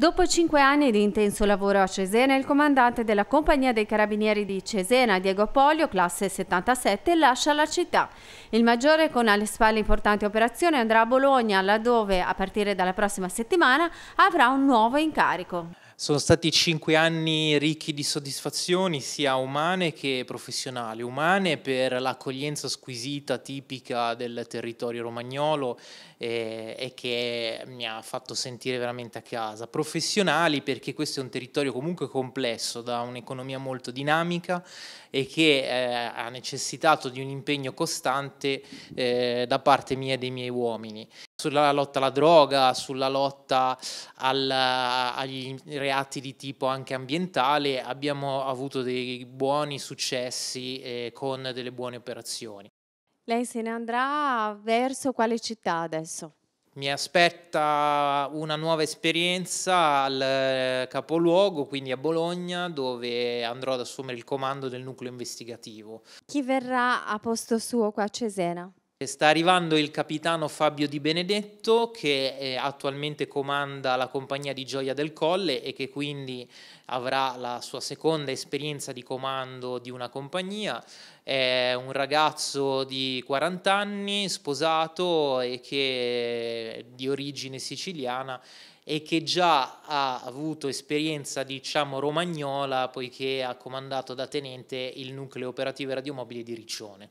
Dopo cinque anni di intenso lavoro a Cesena, il comandante della Compagnia dei Carabinieri di Cesena, Diego Polio, classe 77, lascia la città. Il maggiore con alle spalle importanti operazioni andrà a Bologna, laddove a partire dalla prossima settimana avrà un nuovo incarico. Sono stati cinque anni ricchi di soddisfazioni sia umane che professionali. Umane per l'accoglienza squisita tipica del territorio romagnolo eh, e che mi ha fatto sentire veramente a casa. Professionali perché questo è un territorio comunque complesso, da un'economia molto dinamica e che eh, ha necessitato di un impegno costante eh, da parte mia e dei miei uomini sulla lotta alla droga, sulla lotta al, agli reati di tipo anche ambientale, abbiamo avuto dei buoni successi eh, con delle buone operazioni. Lei se ne andrà verso quale città adesso? Mi aspetta una nuova esperienza al eh, capoluogo, quindi a Bologna, dove andrò ad assumere il comando del nucleo investigativo. Chi verrà a posto suo qua a Cesena? Sta arrivando il capitano Fabio Di Benedetto che eh, attualmente comanda la compagnia di Gioia del Colle e che quindi avrà la sua seconda esperienza di comando di una compagnia. È un ragazzo di 40 anni, sposato e che è di origine siciliana e che già ha avuto esperienza diciamo romagnola poiché ha comandato da tenente il nucleo operativo radiomobile di Riccione.